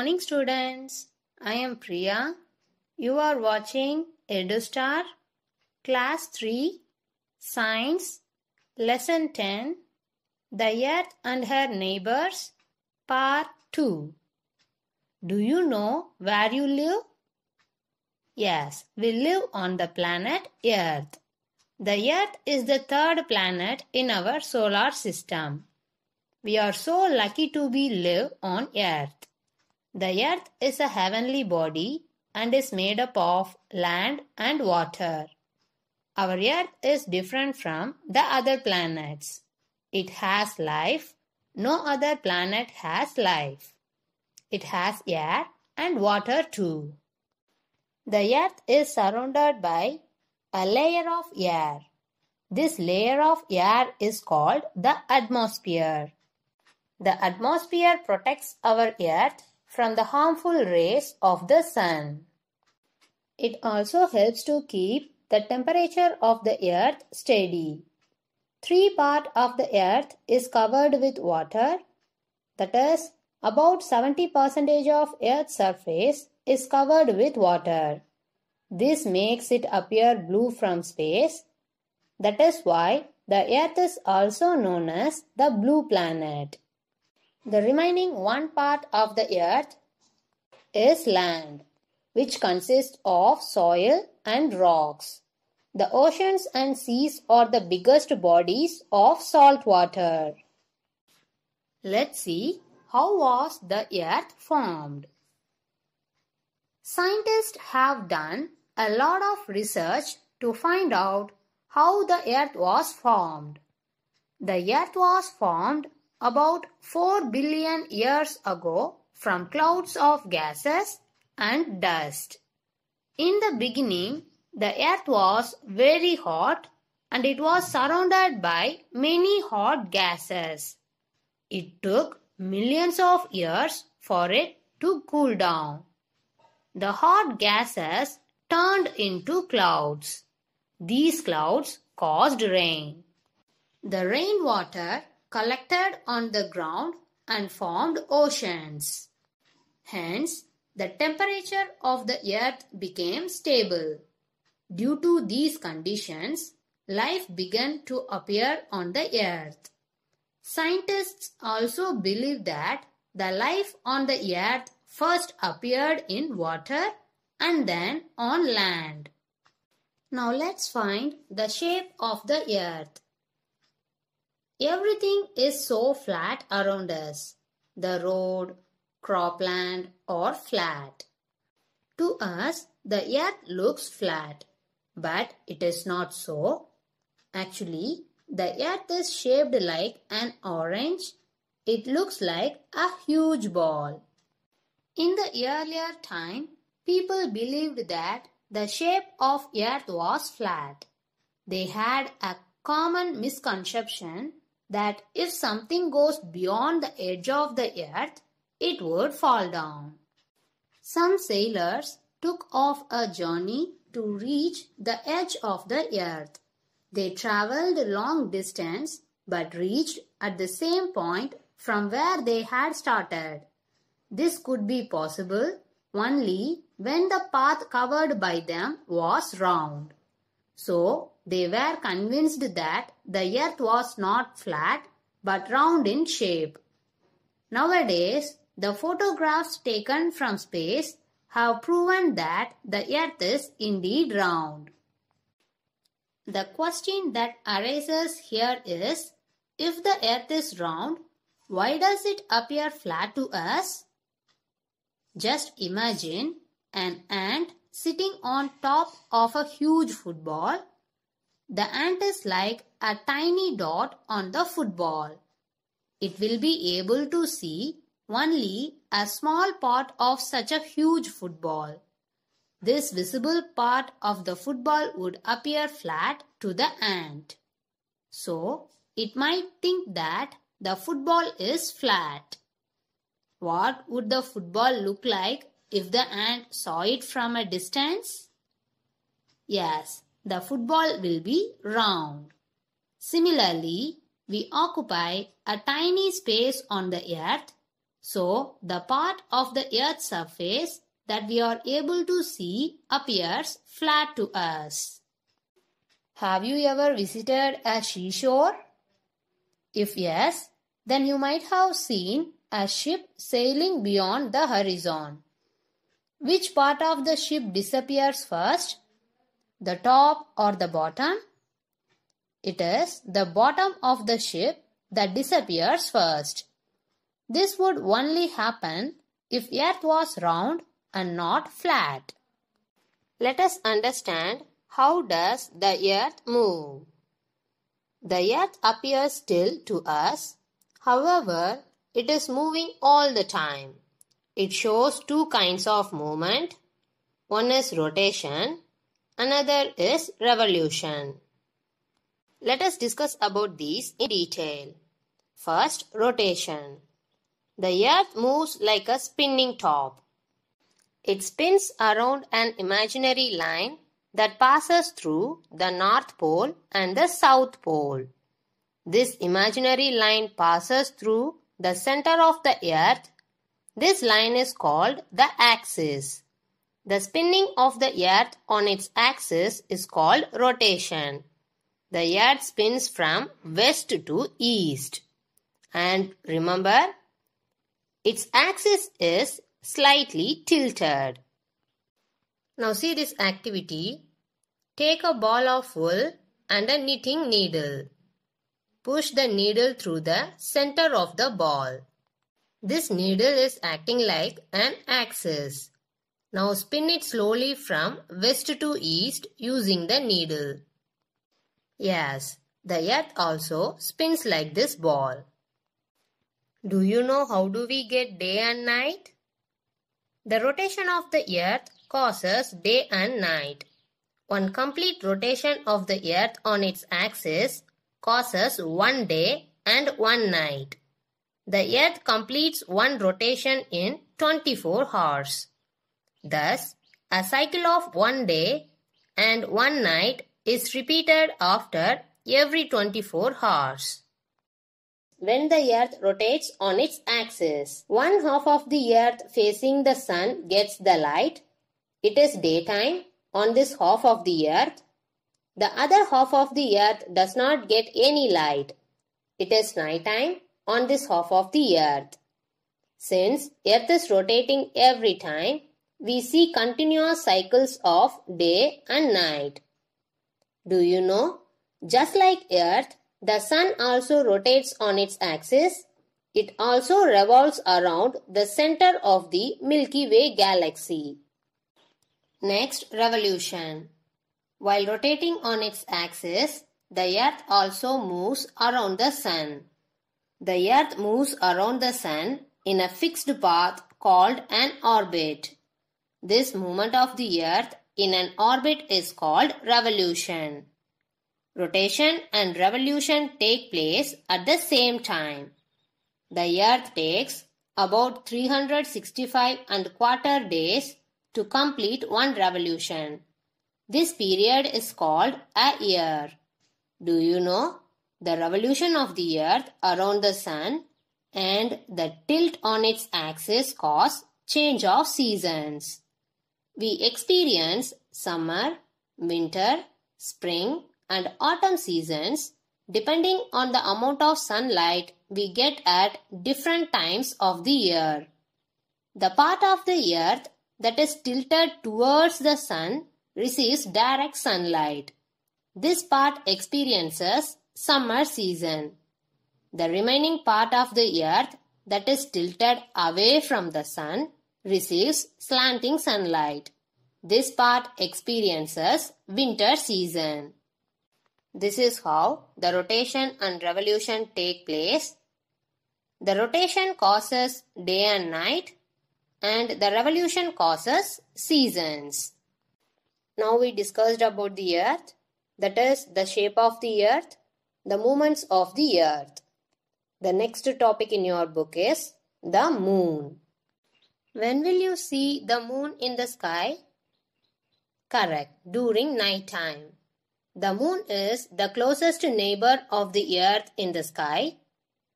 morning, students. I am Priya. You are watching EduStar, Class 3, Science, Lesson 10, The Earth and Her Neighbors, Part 2. Do you know where you live? Yes, we live on the planet Earth. The Earth is the third planet in our solar system. We are so lucky to be live on Earth. The earth is a heavenly body and is made up of land and water. Our earth is different from the other planets. It has life. No other planet has life. It has air and water too. The earth is surrounded by a layer of air. This layer of air is called the atmosphere. The atmosphere protects our earth from the harmful rays of the sun. It also helps to keep the temperature of the earth steady. Three part of the earth is covered with water, that is, about 70% of earth's surface is covered with water. This makes it appear blue from space. That is why the earth is also known as the blue planet. The remaining one part of the earth is land, which consists of soil and rocks. The oceans and seas are the biggest bodies of salt water. Let's see how was the earth formed. Scientists have done a lot of research to find out how the earth was formed. The earth was formed about 4 billion years ago from clouds of gases and dust. In the beginning, the earth was very hot and it was surrounded by many hot gases. It took millions of years for it to cool down. The hot gases turned into clouds. These clouds caused rain. The rainwater collected on the ground and formed oceans. Hence, the temperature of the earth became stable. Due to these conditions, life began to appear on the earth. Scientists also believe that the life on the earth first appeared in water and then on land. Now let's find the shape of the earth. Everything is so flat around us. The road, cropland or flat. To us, the earth looks flat, but it is not so. Actually, the earth is shaped like an orange. It looks like a huge ball. In the earlier time, people believed that the shape of earth was flat. They had a common misconception that if something goes beyond the edge of the earth, it would fall down. Some sailors took off a journey to reach the edge of the earth. They traveled a long distance but reached at the same point from where they had started. This could be possible only when the path covered by them was round. So they were convinced that the earth was not flat but round in shape. Nowadays, the photographs taken from space have proven that the earth is indeed round. The question that arises here is if the earth is round, why does it appear flat to us? Just imagine an ant sitting on top of a huge football. The ant is like a tiny dot on the football. It will be able to see only a small part of such a huge football. This visible part of the football would appear flat to the ant. So, it might think that the football is flat. What would the football look like if the ant saw it from a distance? Yes, the football will be round. Similarly, we occupy a tiny space on the earth, so the part of the earth's surface that we are able to see appears flat to us. Have you ever visited a seashore? If yes, then you might have seen a ship sailing beyond the horizon. Which part of the ship disappears first? The top or the bottom? It is the bottom of the ship that disappears first. This would only happen if earth was round and not flat. Let us understand how does the earth move? The earth appears still to us. However, it is moving all the time. It shows two kinds of movement. One is rotation, another is revolution. Let us discuss about these in detail. First, rotation. The earth moves like a spinning top. It spins around an imaginary line that passes through the North Pole and the South Pole. This imaginary line passes through the center of the earth this line is called the axis. The spinning of the earth on its axis is called rotation. The earth spins from west to east. And remember, its axis is slightly tilted. Now see this activity. Take a ball of wool and a knitting needle. Push the needle through the center of the ball. This needle is acting like an axis. Now spin it slowly from west to east using the needle. Yes, the earth also spins like this ball. Do you know how do we get day and night? The rotation of the earth causes day and night. One complete rotation of the earth on its axis causes one day and one night the Earth completes one rotation in 24 hours. Thus, a cycle of one day and one night is repeated after every 24 hours. When the Earth rotates on its axis, one half of the Earth facing the Sun gets the light. It is daytime on this half of the Earth. The other half of the Earth does not get any light. It is nighttime on this half of the earth. Since earth is rotating every time, we see continuous cycles of day and night. Do you know? Just like earth, the sun also rotates on its axis. It also revolves around the center of the Milky Way galaxy. Next, revolution. While rotating on its axis, the earth also moves around the sun. The Earth moves around the Sun in a fixed path called an orbit. This movement of the Earth in an orbit is called revolution. Rotation and revolution take place at the same time. The Earth takes about 365 and quarter days to complete one revolution. This period is called a year. Do you know the revolution of the Earth around the Sun and the tilt on its axis cause change of seasons. We experience summer, winter, spring, and autumn seasons depending on the amount of sunlight we get at different times of the year. The part of the earth that is tilted towards the sun receives direct sunlight. This part experiences summer season. The remaining part of the earth that is tilted away from the sun receives slanting sunlight. This part experiences winter season. This is how the rotation and revolution take place. The rotation causes day and night and the revolution causes seasons. Now we discussed about the earth, that is the shape of the earth, the movements of the earth. The next topic in your book is the moon. When will you see the moon in the sky? Correct, during night time. The moon is the closest neighbor of the earth in the sky.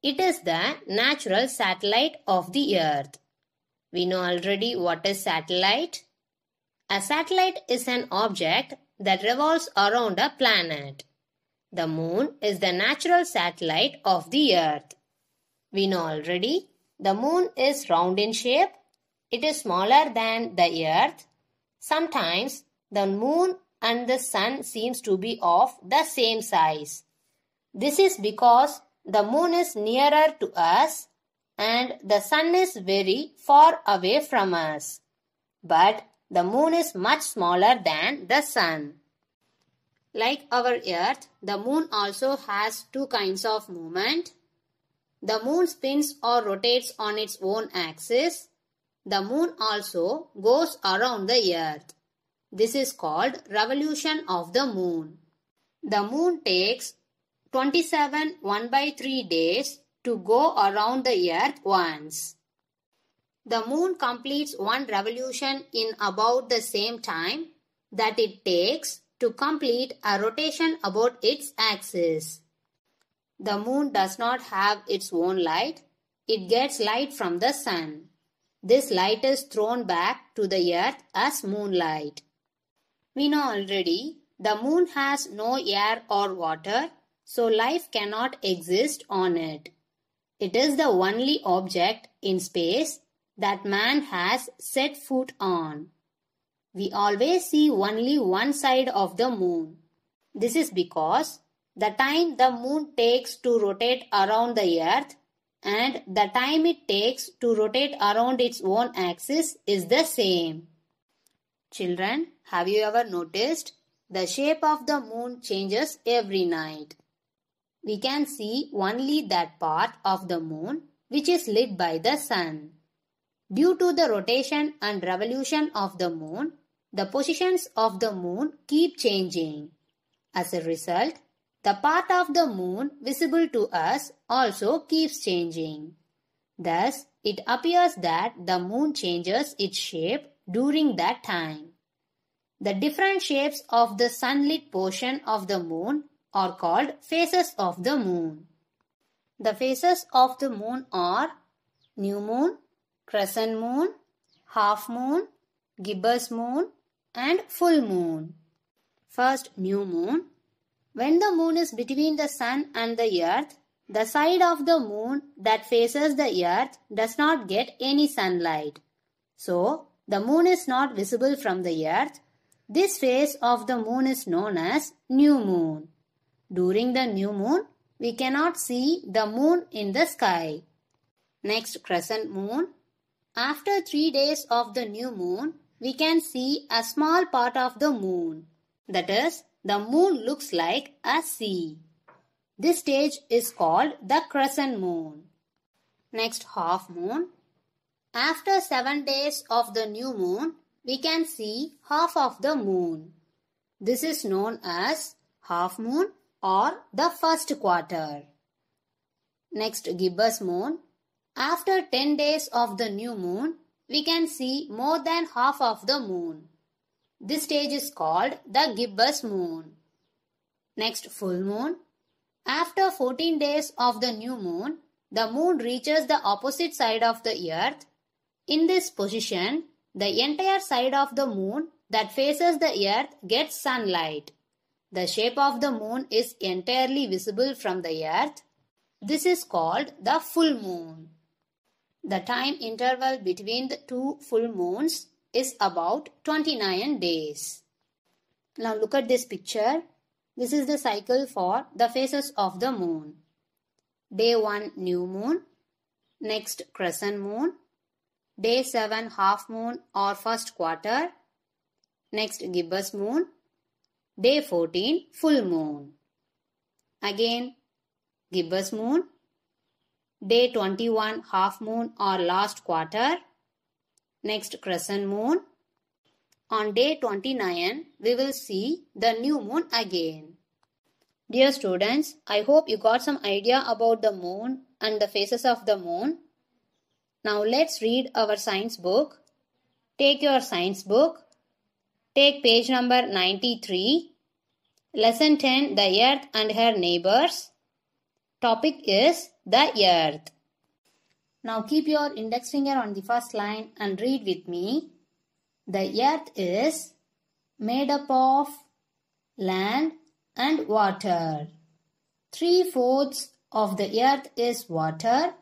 It is the natural satellite of the earth. We know already what is satellite. A satellite is an object that revolves around a planet. The moon is the natural satellite of the earth. We know already the moon is round in shape. It is smaller than the earth. Sometimes the moon and the sun seems to be of the same size. This is because the moon is nearer to us and the sun is very far away from us. But the moon is much smaller than the sun. Like our Earth, the moon also has two kinds of movement. The moon spins or rotates on its own axis. The moon also goes around the Earth. This is called revolution of the moon. The moon takes 27 1 by 3 days to go around the earth once. The moon completes one revolution in about the same time that it takes to complete a rotation about its axis. The moon does not have its own light. It gets light from the sun. This light is thrown back to the earth as moonlight. We know already the moon has no air or water, so life cannot exist on it. It is the only object in space that man has set foot on we always see only one side of the moon. This is because the time the moon takes to rotate around the earth and the time it takes to rotate around its own axis is the same. Children, have you ever noticed the shape of the moon changes every night? We can see only that part of the moon which is lit by the sun. Due to the rotation and revolution of the moon, the positions of the moon keep changing. As a result, the part of the moon visible to us also keeps changing. Thus, it appears that the moon changes its shape during that time. The different shapes of the sunlit portion of the moon are called phases of the moon. The phases of the moon are new moon, crescent moon, half moon, gibbous moon, and full moon. First, new moon. When the moon is between the sun and the earth, the side of the moon that faces the earth does not get any sunlight. So, the moon is not visible from the earth. This phase of the moon is known as new moon. During the new moon, we cannot see the moon in the sky. Next, crescent moon. After three days of the new moon, we can see a small part of the moon. That is, the moon looks like a sea. This stage is called the crescent moon. Next half moon. After 7 days of the new moon, we can see half of the moon. This is known as half moon or the first quarter. Next gibbous moon. After 10 days of the new moon, we can see more than half of the moon. This stage is called the gibbous moon. Next, full moon. After 14 days of the new moon, the moon reaches the opposite side of the earth. In this position, the entire side of the moon that faces the earth gets sunlight. The shape of the moon is entirely visible from the earth. This is called the full moon. The time interval between the two full moons is about 29 days. Now look at this picture. This is the cycle for the phases of the moon. Day 1 new moon, next crescent moon, day 7 half moon or first quarter, next gibbous moon, day 14 full moon. Again gibbous moon, Day 21 half moon or last quarter. Next crescent moon. On day 29 we will see the new moon again. Dear students, I hope you got some idea about the moon and the phases of the moon. Now let's read our science book. Take your science book. Take page number 93. Lesson 10 The Earth and Her Neighbors topic is the earth. Now keep your index finger on the first line and read with me. The earth is made up of land and water. Three fourths of the earth is water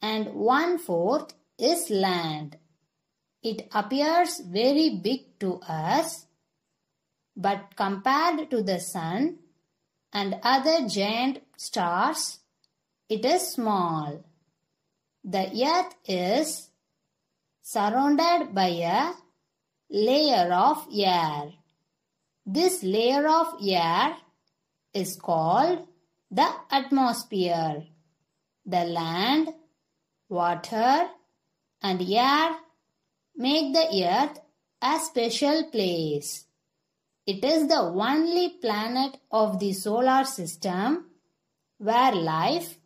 and one fourth is land. It appears very big to us but compared to the sun and other giant stars, it is small. The earth is surrounded by a layer of air. This layer of air is called the atmosphere. The land, water, and air make the earth a special place. It is the only planet of the solar system where life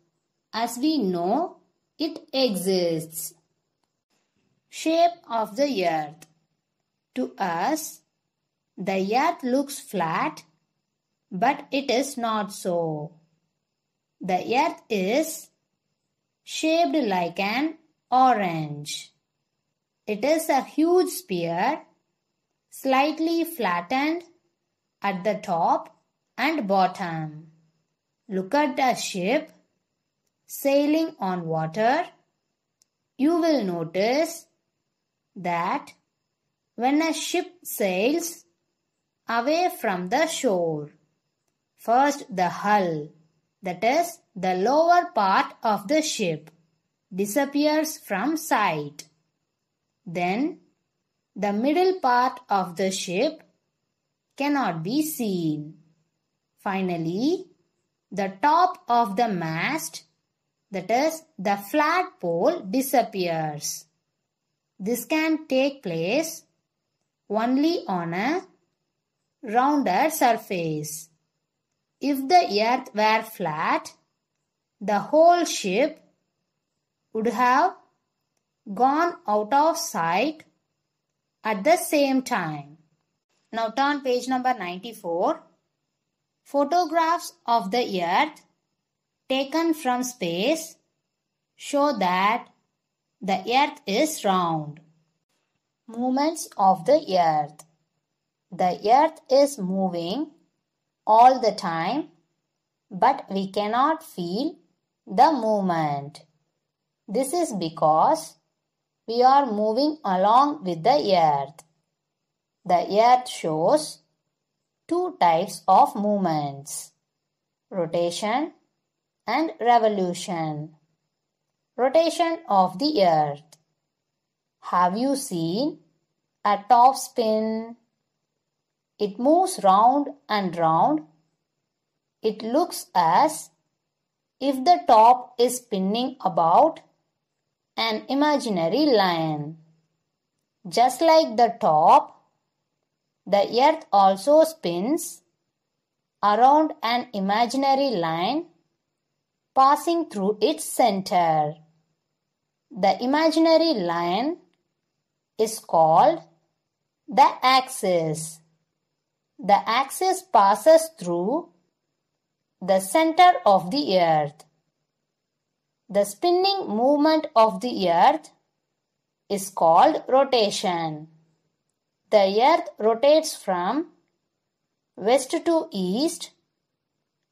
as we know it exists. Shape of the earth. To us, the earth looks flat, but it is not so. The earth is shaped like an orange. It is a huge sphere, slightly flattened at the top and bottom look at a ship sailing on water, you will notice that when a ship sails away from the shore, first the hull, that is the lower part of the ship, disappears from sight. Then the middle part of the ship cannot be seen. Finally, the top of the mast, that is, the flat pole disappears. This can take place only on a rounded surface. If the earth were flat, the whole ship would have gone out of sight at the same time. Now turn page number 94. Photographs of the Earth taken from space show that the Earth is round. Movements of the Earth The Earth is moving all the time, but we cannot feel the movement. This is because we are moving along with the Earth. The Earth shows two types of movements rotation and revolution. Rotation of the earth. Have you seen a top spin? It moves round and round. It looks as if the top is spinning about an imaginary line, Just like the top, the Earth also spins around an imaginary line passing through its center. The imaginary line is called the axis. The axis passes through the center of the earth. The spinning movement of the earth is called rotation. The Earth rotates from west to east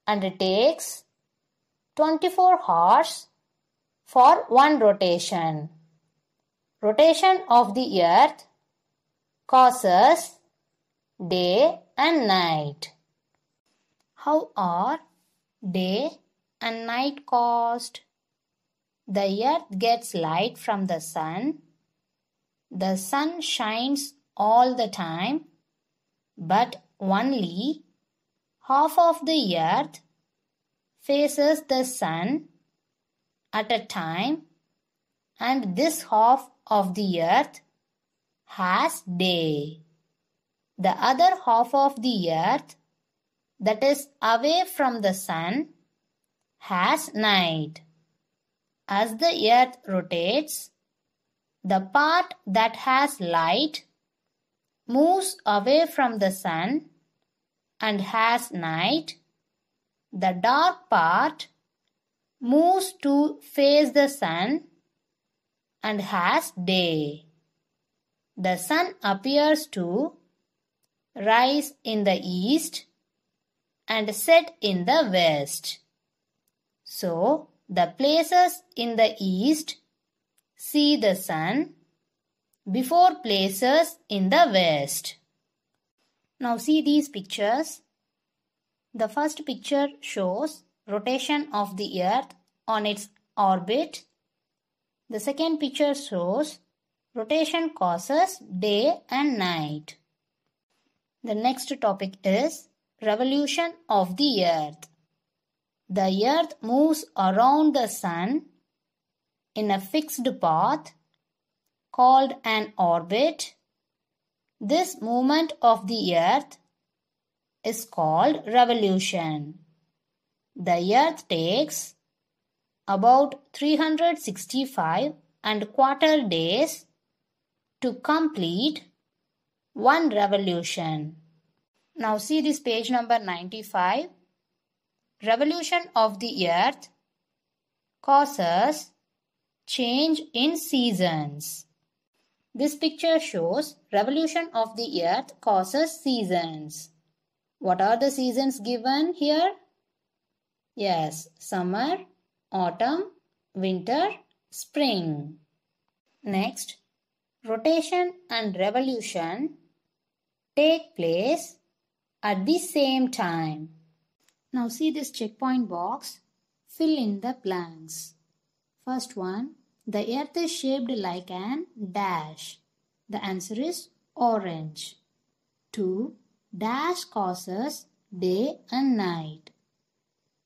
and it takes 24 hours for one rotation. Rotation of the Earth causes day and night. How are day and night caused? The earth gets light from the sun. The sun shines all the time, but only half of the earth faces the sun at a time, and this half of the earth has day. The other half of the earth that is away from the sun has night. As the earth rotates, the part that has light moves away from the sun and has night, the dark part moves to face the sun and has day. The sun appears to rise in the east and set in the west. So, the places in the east see the sun before places in the West. Now see these pictures. The first picture shows rotation of the earth on its orbit. The second picture shows rotation causes day and night. The next topic is revolution of the earth. The earth moves around the sun in a fixed path called an orbit. This movement of the earth is called revolution. The earth takes about 365 and quarter days to complete one revolution. Now see this page number 95. Revolution of the earth causes change in seasons. This picture shows revolution of the earth causes seasons. What are the seasons given here? Yes, summer, autumn, winter, spring. Next, rotation and revolution take place at the same time. Now see this checkpoint box. Fill in the blanks. First one, the earth is shaped like an dash. The answer is orange. 2. Dash causes day and night.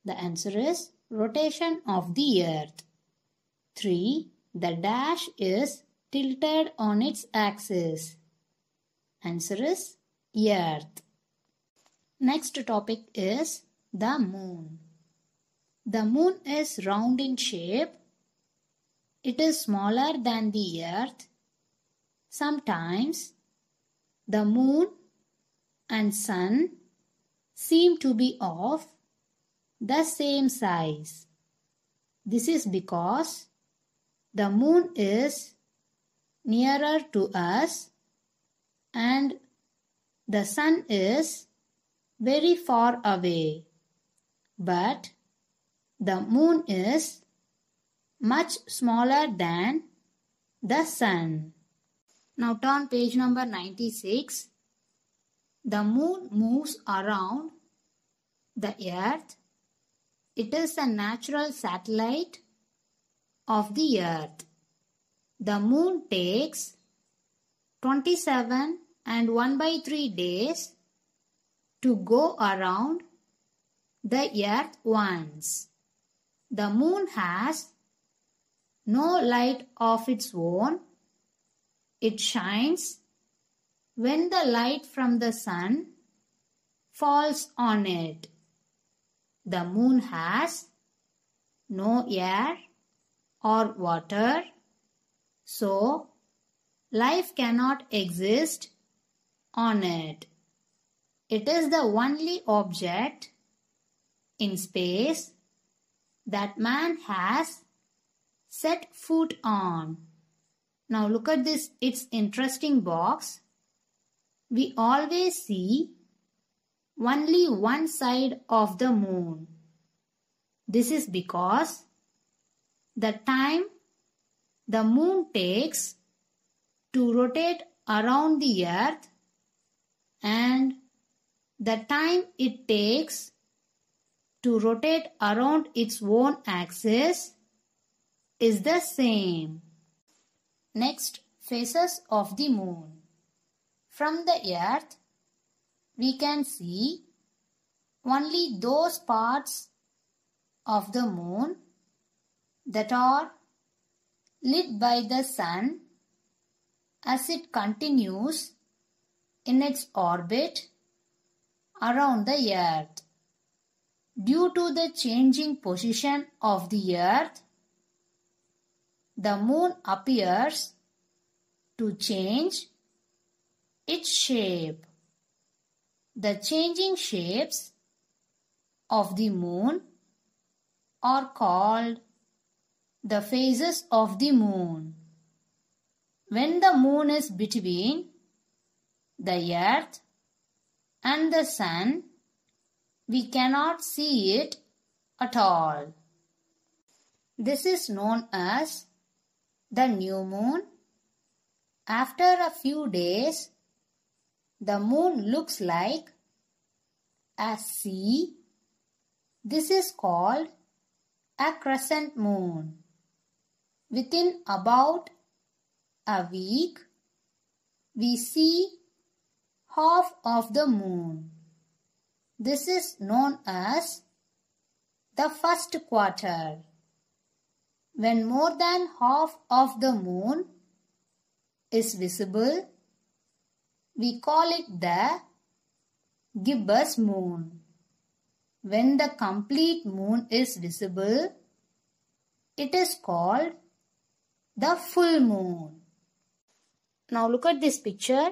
The answer is rotation of the earth. 3. The dash is tilted on its axis. Answer is earth. Next topic is the moon. The moon is round in shape it is smaller than the earth. Sometimes the moon and sun seem to be of the same size. This is because the moon is nearer to us and the sun is very far away. But the moon is much smaller than the sun. Now turn page number 96. The moon moves around the earth. It is a natural satellite of the earth. The moon takes 27 and 1 by 3 days to go around the earth once. The moon has no light of its own. It shines when the light from the sun falls on it. The moon has no air or water, so life cannot exist on it. It is the only object in space that man has set foot on. Now look at this, it's interesting box. We always see only one side of the moon. This is because the time the moon takes to rotate around the earth and the time it takes to rotate around its own axis is the same. Next, phases of the moon. From the earth, we can see only those parts of the moon that are lit by the sun as it continues in its orbit around the earth. Due to the changing position of the earth, the moon appears to change its shape. The changing shapes of the moon are called the phases of the moon. When the moon is between the earth and the sun, we cannot see it at all. This is known as the new moon. After a few days, the moon looks like a sea. This is called a crescent moon. Within about a week, we see half of the moon. This is known as the first quarter. When more than half of the moon is visible, we call it the gibbous moon. When the complete moon is visible, it is called the full moon. Now look at this picture.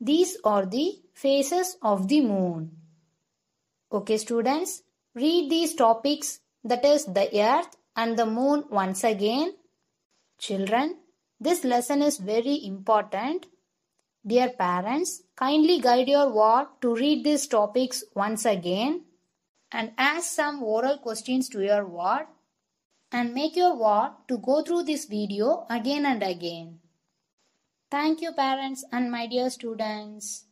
These are the phases of the moon. Okay students, read these topics that is the earth, and the moon once again. Children, this lesson is very important. Dear parents, kindly guide your ward to read these topics once again and ask some oral questions to your ward and make your ward to go through this video again and again. Thank you parents and my dear students.